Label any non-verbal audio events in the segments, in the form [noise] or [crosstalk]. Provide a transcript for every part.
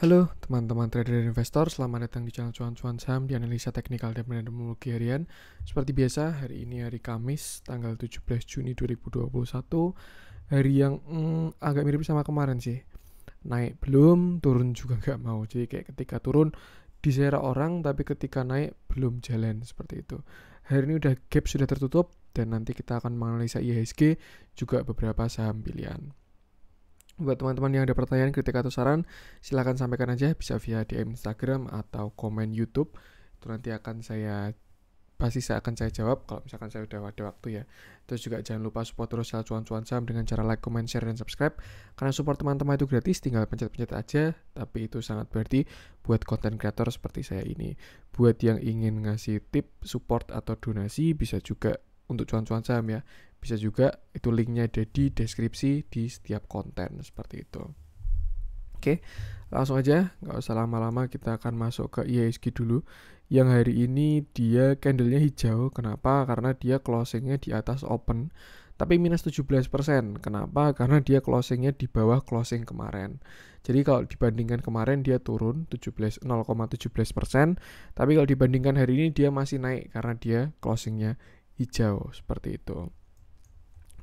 Halo teman-teman trader dan investor, selamat datang di channel cuan-cuan saham di analisa teknikal dan penerbangan harian. Seperti biasa, hari ini hari Kamis, tanggal 17 Juni 2021, hari yang mm, agak mirip sama kemarin sih. Naik belum, turun juga [laughs] nggak mau. Jadi kayak ketika turun disera orang, tapi ketika naik belum jalan, seperti itu. Hari ini udah gap sudah tertutup, dan nanti kita akan menganalisa IHSG, juga beberapa saham pilihan. Buat teman-teman yang ada pertanyaan, kritik atau saran, silahkan sampaikan aja. Bisa via DM Instagram atau komen YouTube. Itu nanti akan saya pasti saya akan saya jawab kalau misalkan saya udah ada waktu ya. Terus juga jangan lupa support terus sel cuan-cuan saham dengan cara like, comment, share, dan subscribe. Karena support teman-teman itu gratis, tinggal pencet-pencet aja. Tapi itu sangat berarti buat konten kreator seperti saya ini. Buat yang ingin ngasih tip, support, atau donasi, bisa juga untuk cuan-cuan saham ya bisa juga itu linknya ada di deskripsi di setiap konten seperti itu oke langsung aja nggak usah lama-lama kita akan masuk ke IHSG dulu yang hari ini dia candlenya hijau kenapa karena dia closingnya di atas open tapi minus 17%. Kenapa? Karena dia closingnya di bawah closing kemarin. Jadi kalau dibandingkan kemarin dia turun 17 0,17%, tapi kalau dibandingkan hari ini dia masih naik karena dia closingnya hijau seperti itu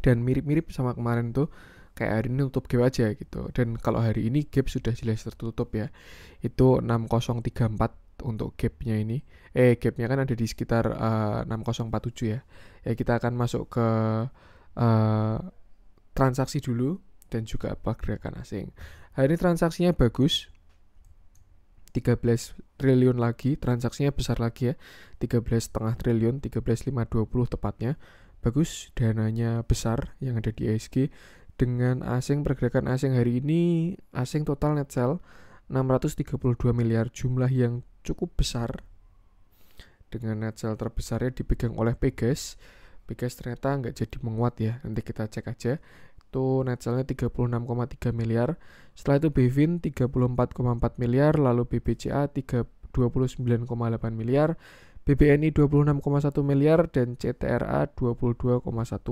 dan mirip-mirip sama kemarin tuh kayak hari ini tutup gap aja gitu dan kalau hari ini gap sudah jelas tertutup ya itu 6034 untuk gapnya ini eh gapnya kan ada di sekitar eh, uh, 6047 ya ya kita akan masuk ke uh, transaksi dulu dan juga pergerakan asing hari ini transaksinya bagus 13 triliun lagi transaksinya besar lagi ya 13 setengah triliun 13,520 tepatnya bagus, dananya besar yang ada di ISG dengan asing pergerakan asing hari ini asing total net sell 632 miliar jumlah yang cukup besar dengan net sell terbesarnya dipegang oleh Pegas Pegas ternyata nggak jadi menguat ya nanti kita cek aja itu net sellnya 36,3 miliar setelah itu Bevin 34,4 miliar lalu BBCA 29,8 miliar BBNI 26,1 miliar dan CTRA 22,1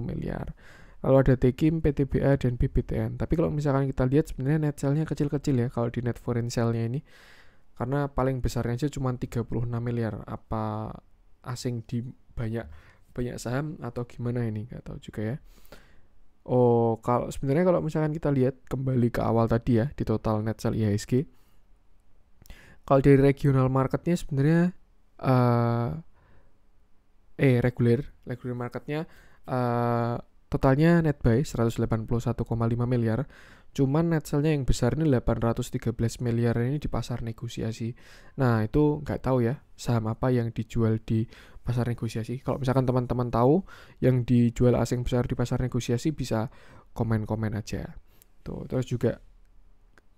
miliar. Lalu ada Tekim, PTBA, dan BBTN. Tapi kalau misalkan kita lihat sebenarnya net sale-nya kecil-kecil ya kalau di net foreign sale-nya ini. Karena paling besarnya aja cuma 36 miliar. Apa asing di banyak banyak saham atau gimana ini nggak tahu juga ya. Oh, kalau sebenarnya kalau misalkan kita lihat kembali ke awal tadi ya di total net sale IHSG. Kalau dari regional marketnya sebenarnya uh, eh reguler reguler marketnya uh, totalnya net buy 181,5 miliar cuman net sellnya yang besar ini 813 miliar ini di pasar negosiasi nah itu nggak tahu ya saham apa yang dijual di pasar negosiasi kalau misalkan teman-teman tahu yang dijual asing besar di pasar negosiasi bisa komen-komen aja tuh terus juga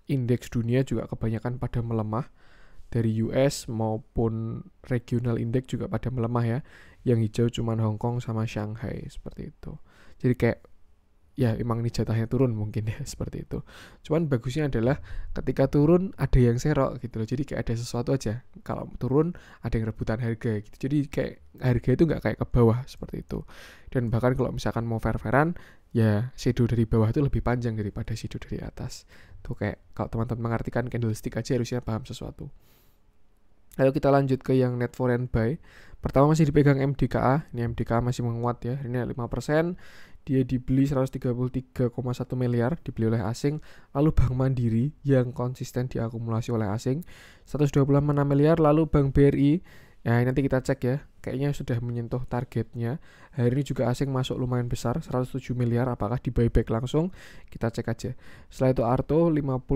indeks dunia juga kebanyakan pada melemah dari US maupun regional index juga pada melemah ya. Yang hijau cuma Hong Kong sama Shanghai seperti itu. Jadi kayak ya emang ini jatahnya turun mungkin ya [laughs] seperti itu. Cuman bagusnya adalah ketika turun ada yang serok gitu loh. Jadi kayak ada sesuatu aja. Kalau turun ada yang rebutan harga gitu. Jadi kayak harga itu nggak kayak ke bawah seperti itu. Dan bahkan kalau misalkan mau fair-fairan ya sidu dari bawah itu lebih panjang daripada sidu dari atas. Tuh kayak kalau teman-teman mengartikan candlestick aja harusnya paham sesuatu. Lalu kita lanjut ke yang net foreign buy. Pertama masih dipegang MDKA, ini MDKA masih menguat ya. Ini 5%, dia dibeli 133,1 miliar dibeli oleh asing, lalu Bank Mandiri yang konsisten diakumulasi oleh asing 126 miliar, lalu Bank BRI Nah, nanti kita cek ya. Kayaknya sudah menyentuh targetnya. Hari ini juga asing masuk lumayan besar, 107 miliar. Apakah di buyback langsung? Kita cek aja. Setelah itu Arto 58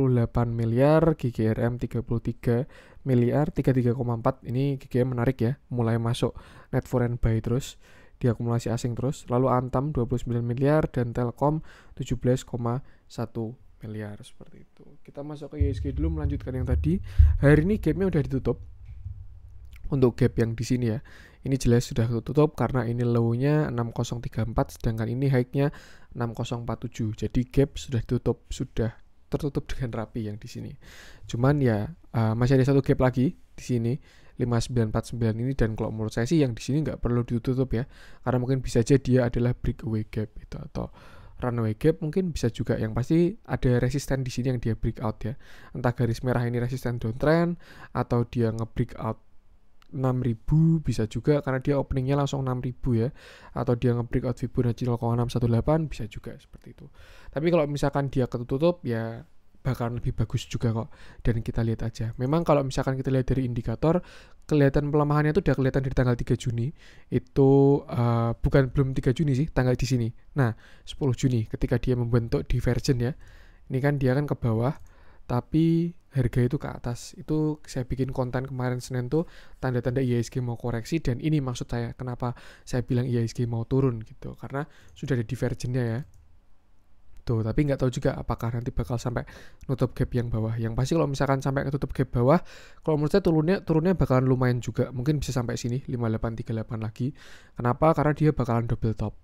miliar, GGRM 33 miliar, 33,4. Ini GGM menarik ya, mulai masuk net foreign buy terus diakumulasi asing terus. Lalu Antam 29 miliar dan Telkom 17,1 miliar seperti itu. Kita masuk ke ISG dulu melanjutkan yang tadi. Hari ini gamenya udah ditutup untuk gap yang di sini ya. Ini jelas sudah tutup karena ini low-nya 6034 sedangkan ini high-nya 6047. Jadi gap sudah tutup, sudah tertutup dengan rapi yang di sini. Cuman ya uh, masih ada satu gap lagi di sini 5949 ini dan kalau menurut saya sih yang di sini nggak perlu ditutup ya karena mungkin bisa aja dia adalah breakaway gap itu atau runaway gap mungkin bisa juga yang pasti ada resisten di sini yang dia breakout ya entah garis merah ini resisten downtrend atau dia nge breakout 6000 bisa juga karena dia openingnya langsung 6000 ya atau dia nge out Fibonacci 0,618 bisa juga seperti itu tapi kalau misalkan dia ketutup ya bakalan lebih bagus juga kok dan kita lihat aja memang kalau misalkan kita lihat dari indikator kelihatan pelemahannya itu udah kelihatan dari tanggal 3 Juni itu uh, bukan belum 3 Juni sih tanggal di sini nah 10 Juni ketika dia membentuk divergen ya ini kan dia kan ke bawah tapi harga itu ke atas. Itu saya bikin konten kemarin Senin tuh tanda-tanda IHSG mau koreksi dan ini maksud saya kenapa saya bilang IHSG mau turun gitu karena sudah ada divergennya ya. Tuh, tapi nggak tahu juga apakah nanti bakal sampai nutup gap yang bawah. Yang pasti kalau misalkan sampai nutup gap bawah, kalau menurut saya turunnya turunnya bakalan lumayan juga. Mungkin bisa sampai sini 5838 lagi. Kenapa? Karena dia bakalan double top.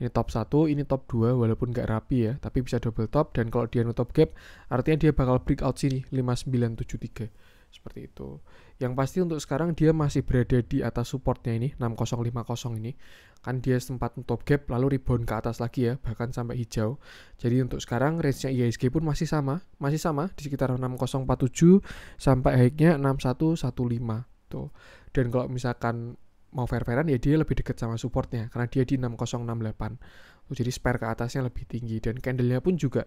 Ya, ini top 1, ini top 2 walaupun nggak rapi ya, tapi bisa double top dan kalau dia nutup gap artinya dia bakal break out sini 5973 seperti itu. Yang pasti untuk sekarang dia masih berada di atas supportnya ini 6050 ini. Kan dia sempat nutup gap lalu rebound ke atas lagi ya, bahkan sampai hijau. Jadi untuk sekarang range-nya IHSG pun masih sama, masih sama di sekitar 6047 sampai high-nya 6115 tuh. Dan kalau misalkan mau fair-fairan ya dia lebih dekat sama supportnya karena dia di 6068 jadi spare ke atasnya lebih tinggi dan candlenya pun juga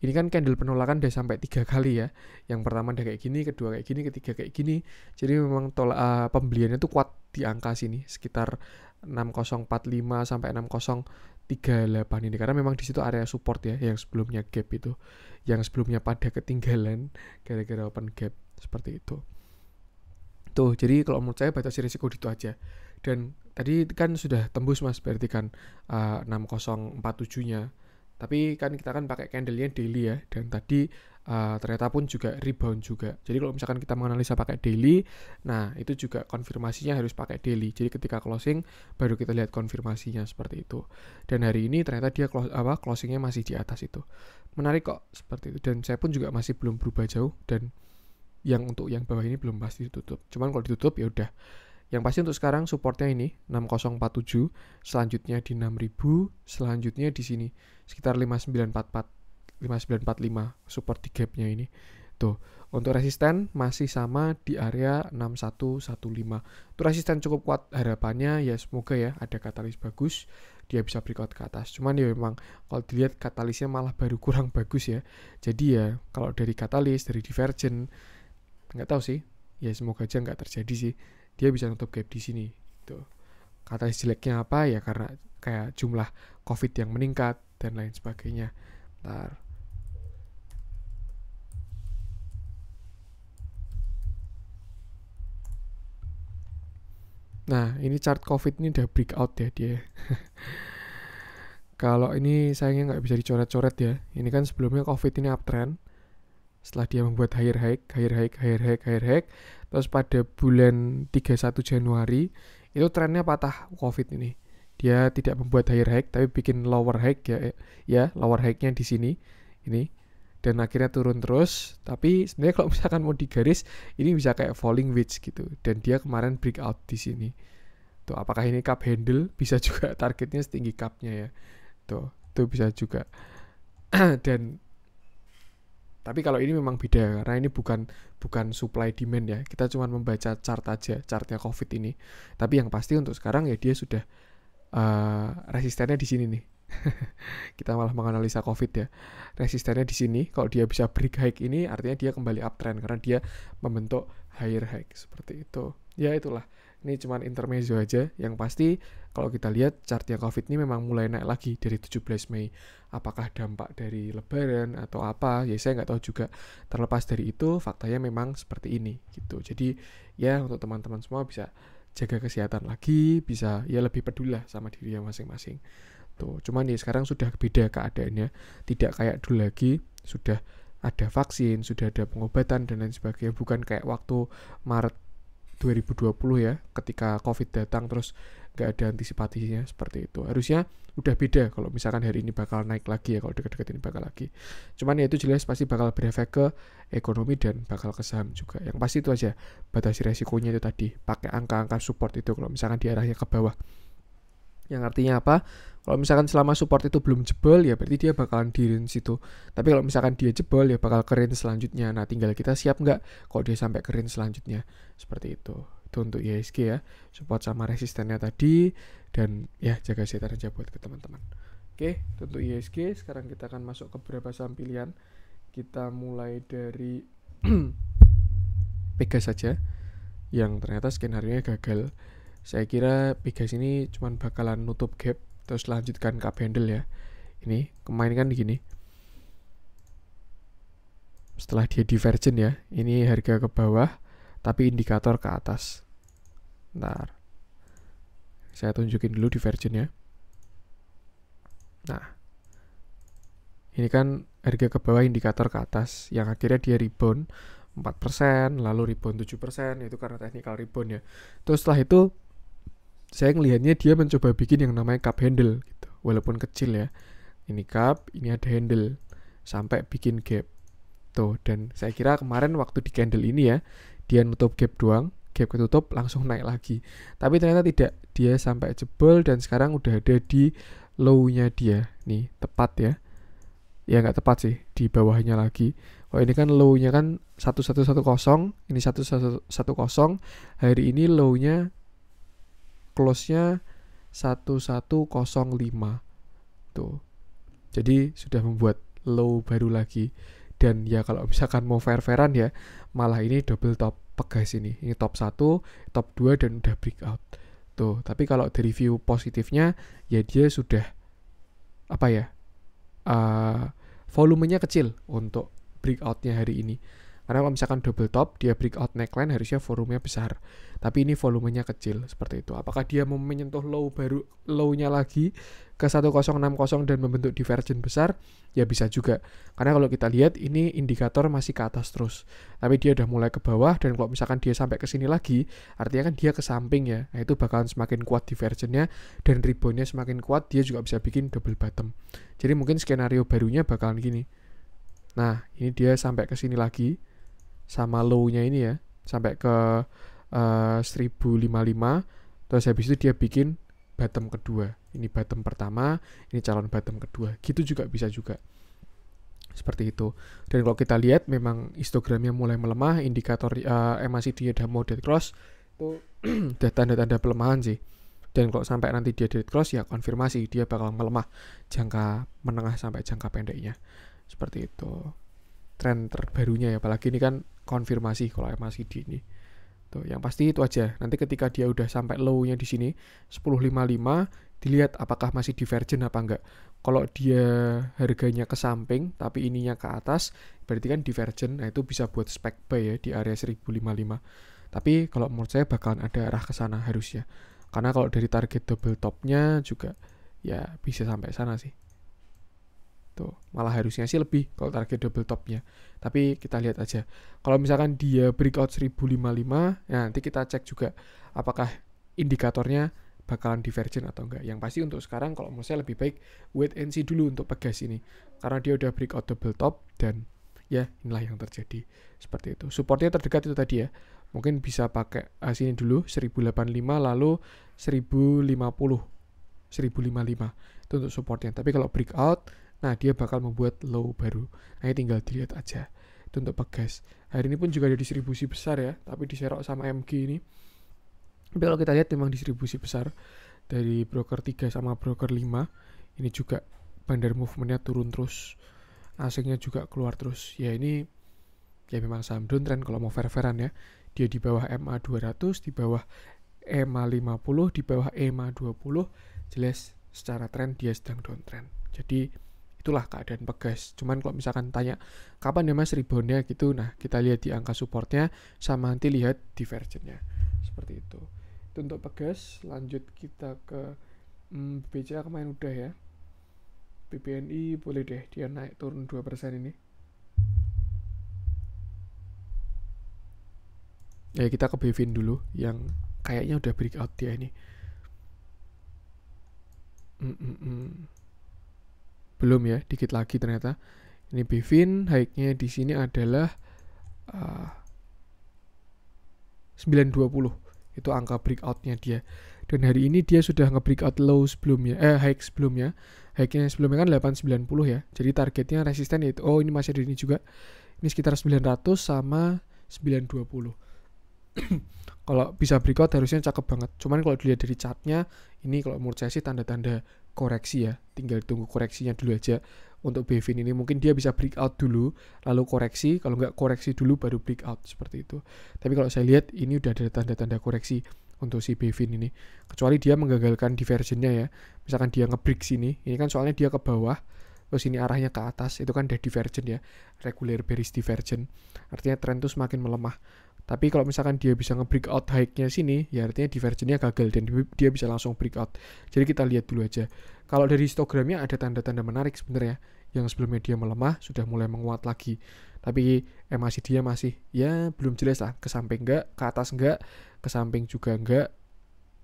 ini kan candle penolakan udah sampai tiga kali ya yang pertama udah kayak gini kedua kayak gini ketiga kayak gini jadi memang tolak uh, eh, pembeliannya tuh kuat di angka sini sekitar 6045 sampai 6038 ini karena memang di situ area support ya yang sebelumnya gap itu yang sebelumnya pada ketinggalan gara-gara open gap seperti itu Tuh, gitu. jadi kalau menurut saya batasi risiko itu aja. Dan tadi kan sudah tembus mas, berarti kan eh, uh, 6047-nya. Tapi kan kita kan pakai candlenya daily ya, dan tadi uh, ternyata pun juga rebound juga. Jadi kalau misalkan kita menganalisa pakai daily, nah itu juga konfirmasinya harus pakai daily. Jadi ketika closing baru kita lihat konfirmasinya seperti itu. Dan hari ini ternyata dia close, apa closingnya masih di atas itu. Menarik kok seperti itu. Dan saya pun juga masih belum berubah jauh dan yang untuk yang bawah ini belum pasti ditutup. Cuman kalau ditutup ya udah. Yang pasti untuk sekarang supportnya ini 6047, selanjutnya di 6000, selanjutnya di sini sekitar 5944 5945 support di gapnya ini. Tuh, untuk resisten masih sama di area 6115. Untuk resisten cukup kuat harapannya ya semoga ya ada katalis bagus dia bisa breakout ke atas. Cuman ya memang kalau dilihat katalisnya malah baru kurang bagus ya. Jadi ya kalau dari katalis, dari divergen nggak tahu sih ya semoga aja nggak terjadi sih dia bisa nutup gap di sini itu kata jeleknya apa ya karena kayak jumlah covid yang meningkat dan lain sebagainya ntar Nah, ini chart COVID ini udah breakout ya dia. [laughs] Kalau ini sayangnya nggak bisa dicoret-coret ya. Ini kan sebelumnya COVID ini uptrend setelah dia membuat higher high, higher high, higher high, higher high, terus pada bulan 31 Januari itu trennya patah COVID ini. Dia tidak membuat higher high tapi bikin lower high ya, eh, ya lower high-nya di sini ini dan akhirnya turun terus tapi sebenarnya kalau misalkan mau digaris ini bisa kayak falling wedge gitu dan dia kemarin breakout di sini tuh apakah ini cup handle [laughs] bisa juga targetnya setinggi cupnya ya tuh itu bisa juga [clears throat] dan tapi kalau ini memang beda karena ini bukan bukan supply demand ya. Kita cuma membaca chart aja, chartnya COVID ini. Tapi yang pasti untuk sekarang ya dia sudah uh, resistennya di sini nih. [laughs] kita malah menganalisa COVID ya. Resistennya di sini, kalau dia bisa break high ini artinya dia kembali uptrend karena dia membentuk higher high seperti itu. Ya itulah. Ini cuma intermezzo aja. Yang pasti kalau kita lihat chartnya COVID ini memang mulai naik lagi dari 17 Mei. Apakah dampak dari Lebaran atau apa? Ya saya nggak tahu juga. Terlepas dari itu faktanya memang seperti ini gitu. Jadi ya untuk teman-teman semua bisa jaga kesehatan lagi, bisa ya lebih pedulilah sama dirinya masing-masing. Tuh, cuman ya sekarang sudah beda keadaannya, tidak kayak dulu lagi, sudah ada vaksin, sudah ada pengobatan dan lain sebagainya, bukan kayak waktu Maret 2020 ya ketika covid datang terus nggak ada antisipasinya seperti itu harusnya udah beda kalau misalkan hari ini bakal naik lagi ya kalau dekat-dekat ini bakal lagi cuman ya itu jelas pasti bakal berefek ke ekonomi dan bakal ke saham juga yang pasti itu aja batasi resikonya itu tadi pakai angka-angka support itu kalau misalkan diarahnya ke bawah yang artinya apa? Kalau misalkan selama support itu belum jebol ya berarti dia bakalan di range itu. Tapi kalau misalkan dia jebol ya bakal ke range selanjutnya. Nah tinggal kita siap nggak kalau dia sampai ke range selanjutnya. Seperti itu. Itu untuk ISG e ya. Support sama resistennya tadi. Dan ya jaga setan aja buat ke teman-teman. Oke untuk ISG e sekarang kita akan masuk ke beberapa saham pilihan. Kita mulai dari [clears throat] Pegas saja yang ternyata skenario gagal saya kira Pegas ini cuman bakalan nutup gap terus lanjutkan ke handle ya. Ini kemain kan gini. Setelah dia divergen ya, ini harga ke bawah tapi indikator ke atas. Ntar. Saya tunjukin dulu divergen ya. Nah. Ini kan harga ke bawah indikator ke atas yang akhirnya dia rebound 4%, lalu rebound 7%, itu karena technical rebound ya. Terus setelah itu saya ngelihatnya dia mencoba bikin yang namanya cup handle gitu. Walaupun kecil ya. Ini cup, ini ada handle sampai bikin gap. Tuh, dan saya kira kemarin waktu di candle ini ya, dia nutup gap doang, gap ketutup langsung naik lagi. Tapi ternyata tidak, dia sampai jebol dan sekarang udah ada di low-nya dia. Nih, tepat ya. Ya nggak tepat sih, di bawahnya lagi. Oh ini kan low-nya kan 1110, ini 1110, hari ini low-nya close-nya 1105 tuh jadi sudah membuat low baru lagi dan ya kalau misalkan mau fair-fairan ya malah ini double top pegas ini ini top 1 top 2 dan udah breakout tuh tapi kalau dari view positifnya ya dia sudah apa ya uh, volumenya kecil untuk breakoutnya hari ini karena kalau misalkan double top, dia breakout neckline harusnya volumenya besar. Tapi ini volumenya kecil seperti itu. Apakah dia mau menyentuh low baru low-nya lagi ke 1060 dan membentuk divergen besar? Ya bisa juga. Karena kalau kita lihat ini indikator masih ke atas terus. Tapi dia udah mulai ke bawah dan kalau misalkan dia sampai ke sini lagi, artinya kan dia ke samping ya. Nah, itu bakalan semakin kuat divergennya dan reboundnya semakin kuat, dia juga bisa bikin double bottom. Jadi mungkin skenario barunya bakalan gini. Nah, ini dia sampai ke sini lagi sama low-nya ini ya sampai ke eh, uh, 1055 terus habis itu dia bikin bottom kedua ini bottom pertama ini calon bottom kedua gitu juga bisa juga seperti itu dan kalau kita lihat memang histogramnya mulai melemah indikator uh, eh, MACD udah mau dead cross itu [clears throat] udah tanda-tanda pelemahan sih dan kalau sampai nanti dia dead cross ya konfirmasi dia bakal melemah jangka menengah sampai jangka pendeknya seperti itu tren terbarunya ya apalagi ini kan konfirmasi kalau masih di ini tuh yang pasti itu aja nanti ketika dia udah sampai low-nya di sini 1055 dilihat apakah masih divergen apa enggak kalau dia harganya ke samping tapi ininya ke atas berarti kan divergen nah itu bisa buat spek buy ya di area 1055 tapi kalau menurut saya bakalan ada arah ke sana harusnya karena kalau dari target double topnya juga ya bisa sampai sana sih gitu malah harusnya sih lebih kalau target double topnya tapi kita lihat aja kalau misalkan dia breakout 1055 ya nanti kita cek juga apakah indikatornya bakalan divergen atau enggak yang pasti untuk sekarang kalau menurut saya lebih baik wait and see dulu untuk pegas ini karena dia udah breakout double top dan ya inilah yang terjadi seperti itu supportnya terdekat itu tadi ya mungkin bisa pakai ah, sini dulu 1085 lalu 1050 1055 itu untuk supportnya tapi kalau breakout Nah, dia bakal membuat low baru. Nah, tinggal dilihat aja. Itu untuk pegas. Hari ini pun juga ada distribusi besar ya, tapi diserok sama MG ini. Tapi kalau kita lihat memang distribusi besar dari broker 3 sama broker 5. Ini juga bandar movementnya turun terus. Asingnya juga keluar terus. Ya ini ya memang saham downtrend kalau mau fair-fairan ya. Dia di bawah MA 200, di bawah EMA 50, di bawah EMA 20. Jelas secara tren dia sedang downtrend. Jadi itulah keadaan pegas. Cuman kalau misalkan tanya kapan ya mas reboundnya gitu, nah kita lihat di angka supportnya sama nanti lihat divergennya seperti itu. Itu untuk pegas. Lanjut kita ke hmm, BCA kemarin udah ya. BBNI boleh deh dia naik turun 2% ini. ya kita ke Bevin dulu yang kayaknya udah breakout dia ini mm -mm belum ya dikit lagi ternyata ini Bevin high-nya di sini adalah ah, uh, 920 itu angka breakoutnya dia dan hari ini dia sudah nge-breakout low sebelumnya eh high sebelumnya high-nya sebelumnya kan 890 ya jadi targetnya resisten itu oh ini masih ada ini juga ini sekitar 900 sama 920 [clears throat] kalau bisa breakout harusnya cakep banget cuman kalau dilihat dari chartnya ini kalau menurut saya sih tanda-tanda koreksi ya tinggal tunggu koreksinya dulu aja untuk Bevin ini mungkin dia bisa break out dulu lalu koreksi kalau nggak koreksi dulu baru break out seperti itu tapi kalau saya lihat ini udah ada tanda-tanda koreksi untuk si Bevin ini kecuali dia menggagalkan diversionnya ya misalkan dia ngebreak sini ini kan soalnya dia ke bawah terus ini arahnya ke atas itu kan udah divergent ya regular bearish divergent artinya tren tuh semakin melemah tapi kalau misalkan dia bisa nge-break high-nya sini, ya artinya divergennya gagal dan dia bisa langsung breakout. Jadi kita lihat dulu aja. Kalau dari histogramnya ada tanda-tanda menarik sebenarnya. Yang sebelumnya dia melemah, sudah mulai menguat lagi. Tapi MACD dia masih, ya belum jelas lah. Ke samping enggak, ke atas enggak, ke samping juga enggak.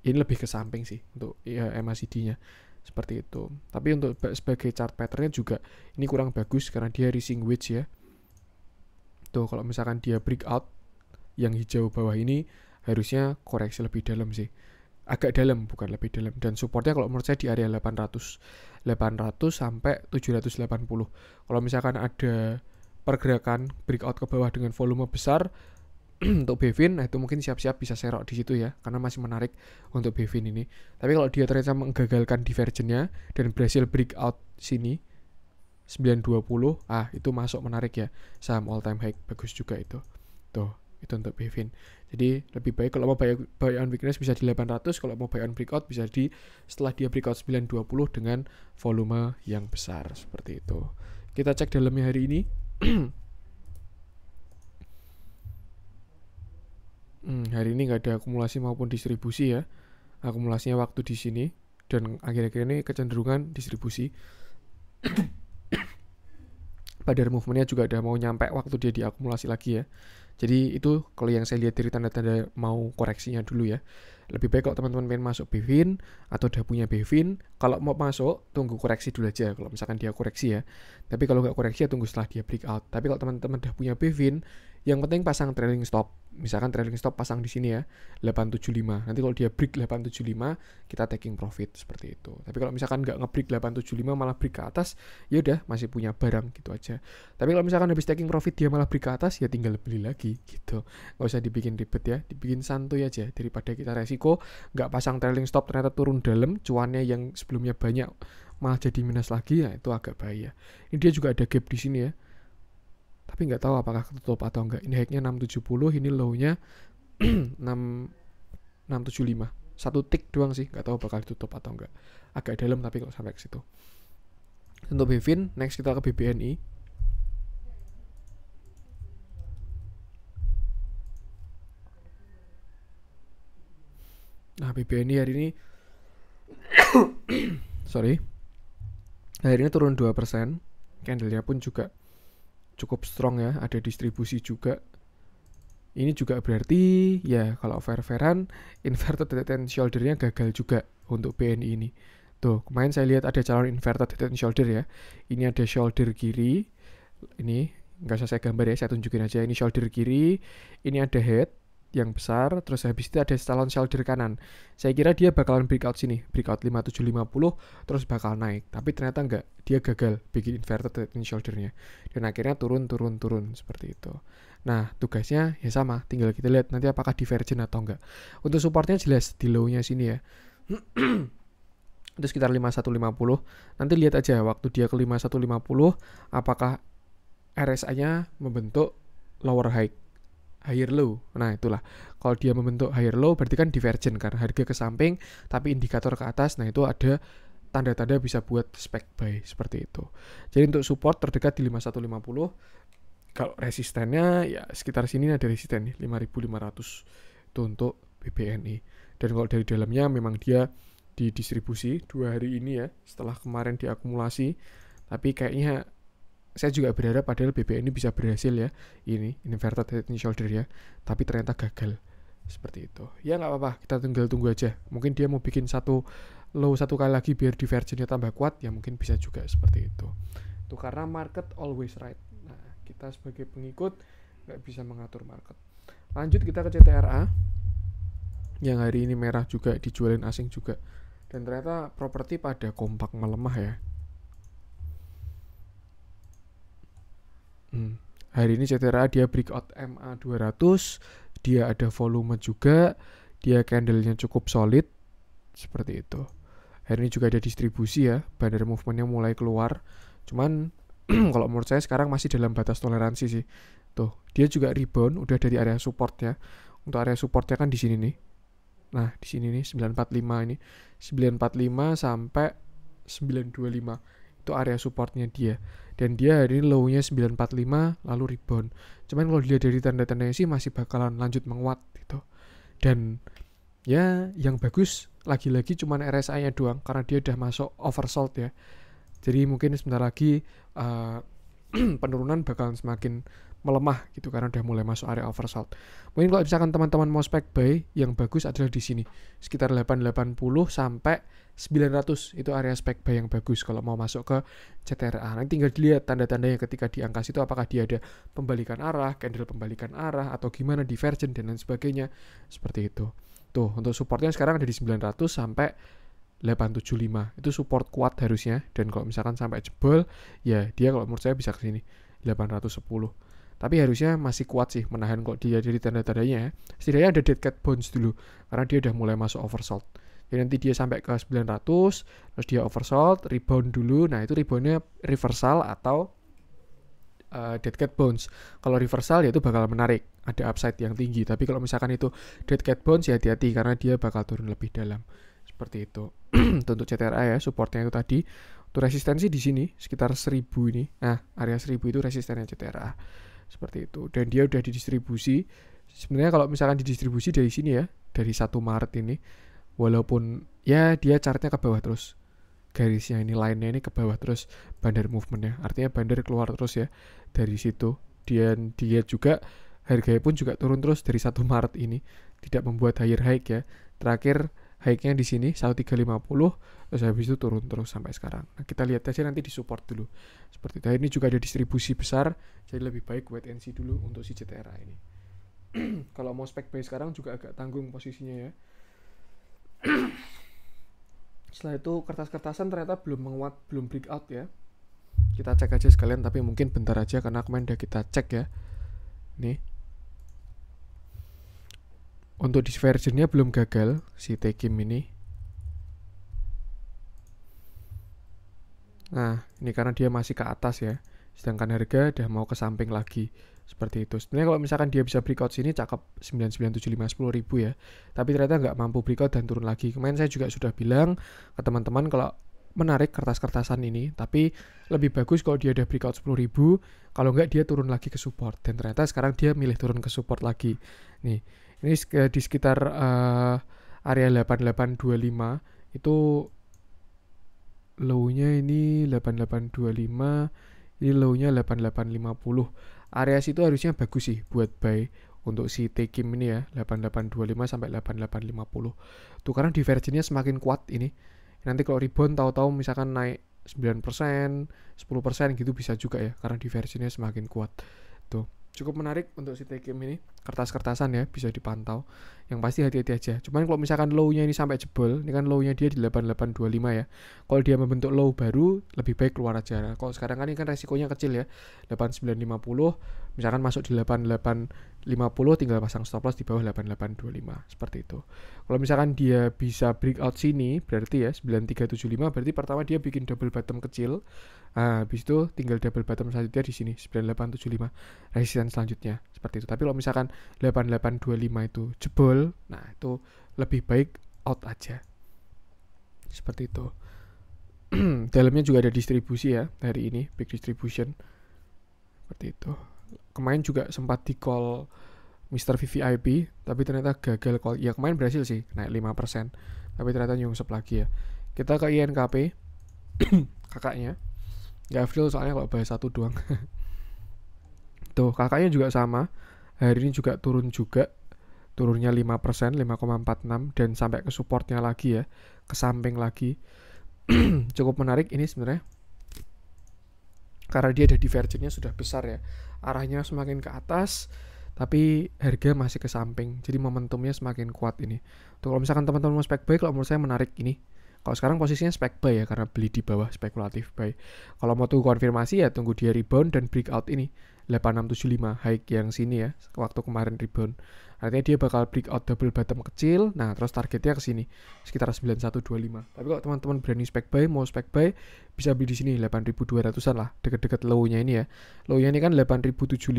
Ini lebih ke samping sih untuk ya, MACD-nya. Seperti itu. Tapi untuk sebagai chart pattern-nya juga, ini kurang bagus karena dia rising wedge ya. Tuh, kalau misalkan dia breakout yang hijau bawah ini harusnya koreksi lebih dalam sih agak dalam bukan lebih dalam dan supportnya kalau menurut saya di area 800 800 sampai 780 kalau misalkan ada pergerakan breakout ke bawah dengan volume besar [clears throat] untuk Bevin nah itu mungkin siap-siap bisa serok di situ ya karena masih menarik untuk Bevin ini tapi kalau dia ternyata menggagalkan divergennya dan berhasil breakout sini 920 ah itu masuk menarik ya saham all time high bagus juga itu tuh itu untuk Bevin jadi lebih baik kalau mau buy, buy on weakness bisa di 800 kalau mau buy on breakout bisa di setelah dia breakout 920 dengan volume yang besar seperti itu kita cek dalamnya hari ini [clears throat] hmm, hari ini nggak ada akumulasi maupun distribusi ya akumulasinya waktu di sini dan akhir-akhir ini kecenderungan distribusi [clears throat] Padahal movementnya juga udah mau nyampe waktu dia diakumulasi lagi ya jadi itu kalau yang saya lihat dari tanda-tanda mau koreksinya dulu ya. Lebih baik kalau teman-teman pengen masuk Bevin atau udah punya Bevin, kalau mau masuk tunggu koreksi dulu aja kalau misalkan dia koreksi ya. Tapi kalau nggak koreksi ya tunggu setelah dia break out. Tapi kalau teman-teman udah punya Bevin, yang penting pasang trailing stop. Misalkan trailing stop pasang di sini ya, 875. Nanti kalau dia break 875, kita taking profit seperti itu. Tapi kalau misalkan nggak nge-break 875 malah break ke atas, ya udah masih punya barang gitu aja. Tapi kalau misalkan habis taking profit dia malah break ke atas, ya tinggal beli lagi gitu. Nggak usah dibikin ribet ya, dibikin santuy aja daripada kita resiko nggak pasang trailing stop ternyata turun dalam, cuannya yang sebelumnya banyak malah jadi minus lagi, ya itu agak bahaya. Ini dia juga ada gap di sini ya tapi nggak tahu apakah ketutup atau enggak ini high-nya 670 ini low-nya 675 [clears throat] satu tick doang sih nggak tahu bakal ditutup atau enggak agak dalam tapi kalau sampai ke situ untuk Bevin next kita ke BBNI Nah, BBNI hari ini [coughs] sorry. Hari ini turun 2%, Candle-nya pun juga cukup strong ya, ada distribusi juga. Ini juga berarti ya kalau fair-fairan inverted head and shoulder gagal juga untuk BNI ini. Tuh, kemarin saya lihat ada calon inverted head and shoulder ya. Ini ada shoulder kiri, ini nggak usah saya gambar ya, saya tunjukin aja. Ini shoulder kiri, ini ada head, yang besar, terus habis itu ada Stallone shoulder kanan. Saya kira dia bakalan breakout sini, breakout 5750, terus bakal naik. Tapi ternyata enggak, dia gagal bikin inverted trading shouldernya. Dan akhirnya turun, turun, turun, seperti itu. Nah, tugasnya ya sama, tinggal kita lihat nanti apakah divergen atau enggak. Untuk supportnya jelas di low-nya sini ya. itu [clears throat] sekitar 5150. Nanti lihat aja waktu dia ke 5150 apakah RSI-nya membentuk lower high higher low. Nah, itulah. Kalau dia membentuk higher low berarti kan divergen karena harga ke samping tapi indikator ke atas. Nah, itu ada tanda-tanda bisa buat spec buy seperti itu. Jadi untuk support terdekat di 5150 kalau resistennya ya sekitar sini ada resisten nih 5500 itu untuk BBNI. Dan kalau dari dalamnya memang dia didistribusi dua hari ini ya setelah kemarin diakumulasi tapi kayaknya saya juga berharap padahal BBN ini bisa berhasil ya ini inverted head and shoulder ya tapi ternyata gagal seperti itu ya nggak apa-apa kita tinggal tunggu aja mungkin dia mau bikin satu low satu kali lagi biar divergennya tambah kuat ya mungkin bisa juga seperti itu itu karena market always right nah kita sebagai pengikut nggak bisa mengatur market lanjut kita ke CTRA yang hari ini merah juga dijualin asing juga dan ternyata properti pada kompak melemah ya Hmm. Hari ini cetera dia breakout MA 200, dia ada volume juga, dia candlenya cukup solid seperti itu. Hari ini juga ada distribusi ya, bandar movementnya mulai keluar. Cuman [clears throat] kalau menurut saya sekarang masih dalam batas toleransi sih. Tuh, dia juga rebound udah dari area support ya. Untuk area supportnya kan di sini nih. Nah, di sini nih 945 ini. 945 sampai 925 itu area supportnya dia dan dia hari ini low-nya 945 lalu rebound cuman kalau dilihat dari tanda-tandanya sih masih bakalan lanjut menguat gitu dan ya yang bagus lagi-lagi cuman RSI-nya doang karena dia udah masuk oversold ya jadi mungkin sebentar lagi uh, [clears throat] penurunan bakalan semakin melemah gitu karena udah mulai masuk area oversold. Mungkin kalau misalkan teman-teman mau spek buy yang bagus adalah di sini sekitar 880 sampai 900 itu area spek buy yang bagus kalau mau masuk ke CTRA. Nanti tinggal dilihat tanda tanda yang ketika di angka situ apakah dia ada pembalikan arah, candle pembalikan arah atau gimana divergen dan lain sebagainya seperti itu. Tuh, untuk supportnya sekarang ada di 900 sampai 875 itu support kuat harusnya dan kalau misalkan sampai jebol ya dia kalau menurut saya bisa ke sini 810 tapi harusnya masih kuat sih menahan kok dia dari tanda-tandanya Setidaknya ada dead cat bounce dulu karena dia udah mulai masuk oversold. Jadi nanti dia sampai ke 900, terus dia oversold, rebound dulu. Nah, itu reboundnya reversal atau uh, dead cat bounce. Kalau reversal ya itu bakal menarik, ada upside yang tinggi. Tapi kalau misalkan itu dead cat bounce ya hati-hati karena dia bakal turun lebih dalam. Seperti itu. [clears throat] Untuk CTRA ya, supportnya itu tadi. Untuk resistensi di sini sekitar 1000 ini. Nah, area 1000 itu resistennya CTRA seperti itu dan dia udah didistribusi sebenarnya kalau misalkan didistribusi dari sini ya dari satu Maret ini walaupun ya dia chartnya ke bawah terus garisnya ini lainnya ini ke bawah terus bandar movementnya artinya bandar keluar terus ya dari situ dia dia juga harganya pun juga turun terus dari satu Maret ini tidak membuat higher high ya terakhir high-nya di sini 1350 terus habis itu turun terus sampai sekarang. Nah, kita lihat aja nanti di support dulu. Seperti itu. ini juga ada distribusi besar, jadi lebih baik wait and see dulu untuk si CTRA ini. [clears throat] Kalau mau spek buy sekarang juga agak tanggung posisinya ya. [clears throat] Setelah itu kertas-kertasan ternyata belum menguat, belum break out ya. Kita cek aja sekalian tapi mungkin bentar aja karena kemarin udah kita cek ya. Nih, untuk di versionnya belum gagal si Tekim ini nah ini karena dia masih ke atas ya sedangkan harga udah mau ke samping lagi seperti itu sebenarnya kalau misalkan dia bisa breakout sini cakep 9975 ribu ya tapi ternyata nggak mampu breakout dan turun lagi kemarin saya juga sudah bilang ke teman-teman kalau menarik kertas-kertasan ini tapi lebih bagus kalau dia udah breakout 10 ribu kalau nggak dia turun lagi ke support dan ternyata sekarang dia milih turun ke support lagi nih ini eh, di sekitar uh, area 8825 itu low-nya ini 8825 ini low-nya 8850 area situ harusnya bagus sih buat buy untuk si Tekim ini ya 8825 sampai 8850 karena divergennya semakin kuat ini nanti kalau rebound tahu-tahu misalkan naik 9% 10% gitu bisa juga ya karena divergennya semakin kuat tuh cukup menarik untuk si Tekim ini kertas-kertasan ya bisa dipantau yang pasti hati-hati aja cuman kalau misalkan low-nya ini sampai jebol ini kan low-nya dia di 8825 ya kalau dia membentuk low baru lebih baik keluar aja kalau sekarang kan ini kan resikonya kecil ya 8950 misalkan masuk di 8850 tinggal pasang stop loss di bawah 8825 seperti itu kalau misalkan dia bisa break out sini berarti ya 9375 berarti pertama dia bikin double bottom kecil nah, habis itu tinggal double bottom selanjutnya di sini 9875 resistance selanjutnya seperti itu tapi kalau misalkan 8825 itu jebol nah itu lebih baik out aja seperti itu [clears throat] dalamnya juga ada distribusi ya hari ini big distribution seperti itu kemarin juga sempat di call Mr. VVIP tapi ternyata gagal call ya kemarin berhasil sih naik 5% tapi ternyata nyungsep lagi ya kita ke INKP [clears throat] kakaknya nggak ya, feel soalnya kalau bahas satu doang [laughs] tuh kakaknya juga sama hari ini juga turun juga turunnya 5%, 5,46 dan sampai ke supportnya lagi ya, ke samping lagi. [clears throat] Cukup menarik ini sebenarnya. Karena dia ada divergennya sudah besar ya arahnya semakin ke atas tapi harga masih ke samping jadi momentumnya semakin kuat ini tuh kalau misalkan teman-teman mau spek buy kalau menurut saya menarik ini kalau sekarang posisinya spek buy ya karena beli di bawah spekulatif buy kalau mau tunggu konfirmasi ya tunggu dia rebound dan breakout ini 8675 high yang sini ya waktu kemarin rebound artinya dia bakal break out double bottom kecil nah terus targetnya ke sini sekitar 9125 tapi kalau teman-teman berani spek buy mau spek buy bisa beli di sini 8200an lah deket-deket low-nya ini ya low-nya ini kan 8075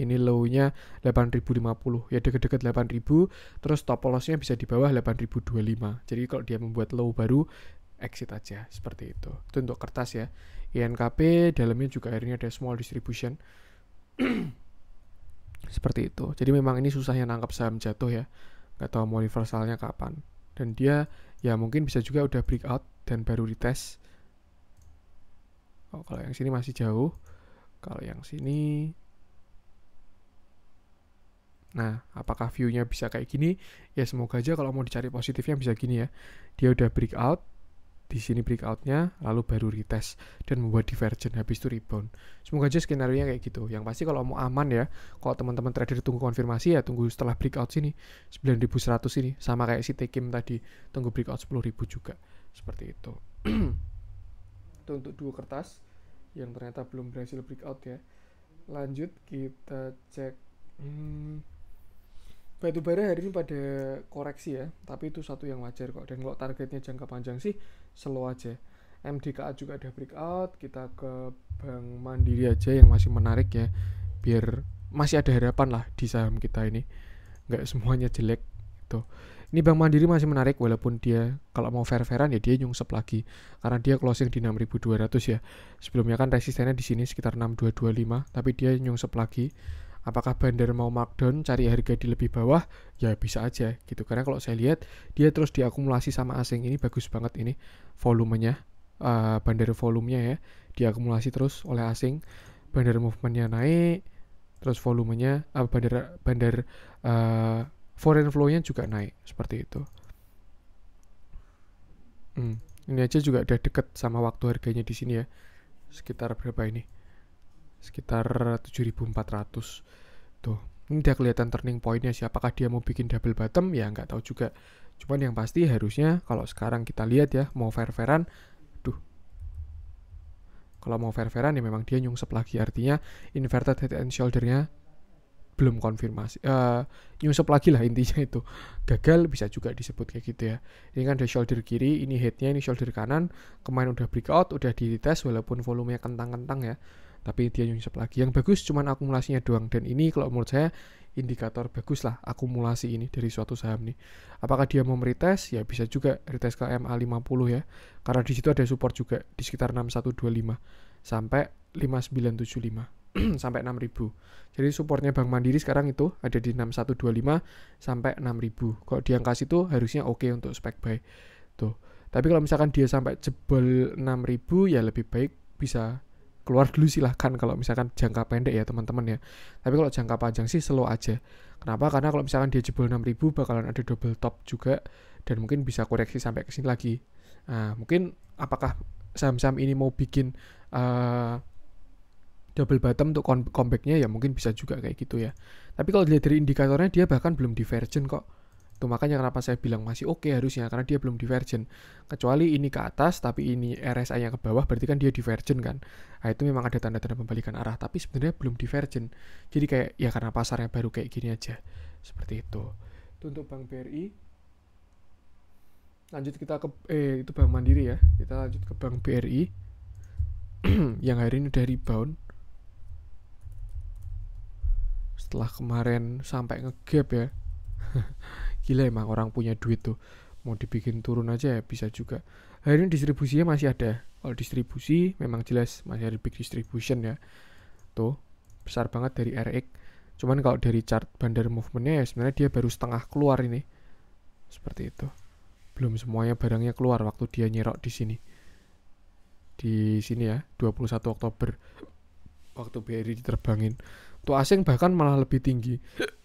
ini low-nya 8050 ya deket-deket 8000 terus top loss-nya bisa di bawah 8025 jadi kalau dia membuat low baru exit aja seperti itu itu untuk kertas ya INKP dalamnya juga akhirnya ada small distribution [clears throat] Seperti itu. Jadi memang ini susahnya nangkap saham jatuh ya. Nggak tahu mau reversalnya kapan. Dan dia ya mungkin bisa juga udah break out dan baru dites. Oh, kalau yang sini masih jauh. Kalau yang sini Nah, apakah view-nya bisa kayak gini? Ya semoga aja kalau mau dicari positifnya bisa gini ya. Dia udah break out, di sini breakoutnya lalu baru retest dan membuat divergen habis itu rebound semoga aja skenario nya kayak gitu yang pasti kalau mau aman ya kalau teman-teman trader tunggu konfirmasi ya tunggu setelah breakout sini 9100 ini sama kayak si Tekim tadi tunggu breakout 10.000 juga seperti itu [clears throat] itu untuk dua kertas yang ternyata belum berhasil breakout ya lanjut kita cek hmm, batu bara hari ini pada koreksi ya tapi itu satu yang wajar kok dan kalau targetnya jangka panjang sih slow aja MDKA juga ada breakout kita ke Bank Mandiri aja yang masih menarik ya biar masih ada harapan lah di saham kita ini nggak semuanya jelek itu ini Bank Mandiri masih menarik walaupun dia kalau mau fair-fairan ya dia nyungsep lagi karena dia closing di 6200 ya sebelumnya kan resistennya di sini sekitar 6225 tapi dia nyungsep lagi apakah bandar mau markdown cari harga di lebih bawah ya bisa aja gitu karena kalau saya lihat dia terus diakumulasi sama asing ini bagus banget ini volumenya uh, bandar volumenya ya diakumulasi terus oleh asing bandar movementnya naik terus volumenya uh, bandar bandar uh, foreign flow-nya juga naik seperti itu hmm, ini aja juga udah deket sama waktu harganya di sini ya sekitar berapa ini sekitar 7400 tuh ini udah kelihatan turning pointnya sih apakah dia mau bikin double bottom ya nggak tahu juga cuman yang pasti harusnya kalau sekarang kita lihat ya mau fair fairan duh kalau mau fair fairan ya memang dia nyungsep lagi artinya inverted head and shouldernya belum konfirmasi uh, nyungsep lagi lah intinya itu gagal bisa juga disebut kayak gitu ya ini kan ada shoulder kiri ini headnya ini shoulder kanan kemarin udah breakout udah tes walaupun volumenya kentang-kentang ya tapi dia nyusup lagi yang bagus cuman akumulasinya doang dan ini kalau menurut saya indikator bagus lah akumulasi ini dari suatu saham nih apakah dia mau meretest ya bisa juga retest ke MA 50 ya karena di situ ada support juga di sekitar 6125 sampai 5975 [clears throat] sampai 6000. Jadi supportnya Bank Mandiri sekarang itu ada di 6125 sampai 6000. Kalau di angka situ harusnya oke okay untuk spek buy. Tuh. Tapi kalau misalkan dia sampai jebol 6000 ya lebih baik bisa keluar dulu silahkan kalau misalkan jangka pendek ya teman-teman ya tapi kalau jangka panjang sih slow aja kenapa karena kalau misalkan dia jebol 6000 bakalan ada double top juga dan mungkin bisa koreksi sampai ke sini lagi nah, mungkin apakah saham-saham ini mau bikin uh, double bottom untuk comebacknya ya mungkin bisa juga kayak gitu ya. Tapi kalau dilihat dari indikatornya dia bahkan belum divergen kok. Itu makanya kenapa saya bilang masih oke okay harusnya karena dia belum divergen. Kecuali ini ke atas tapi ini RSI-nya ke bawah berarti kan dia divergen kan. Nah, itu memang ada tanda-tanda pembalikan arah tapi sebenarnya belum divergen. Jadi kayak ya karena pasarnya baru kayak gini aja. Seperti itu. Itu untuk Bank BRI. Lanjut kita ke eh itu Bank Mandiri ya. Kita lanjut ke Bank BRI [clears throat] yang hari ini udah rebound setelah kemarin sampai ngegap ya [laughs] gila emang orang punya duit tuh mau dibikin turun aja ya bisa juga hari ini distribusinya masih ada kalau distribusi memang jelas masih ada big distribution ya tuh besar banget dari RX cuman kalau dari chart bandar movementnya ya sebenarnya dia baru setengah keluar ini seperti itu belum semuanya barangnya keluar waktu dia nyerok di sini di sini ya 21 Oktober waktu BRI diterbangin tuh asing bahkan malah lebih tinggi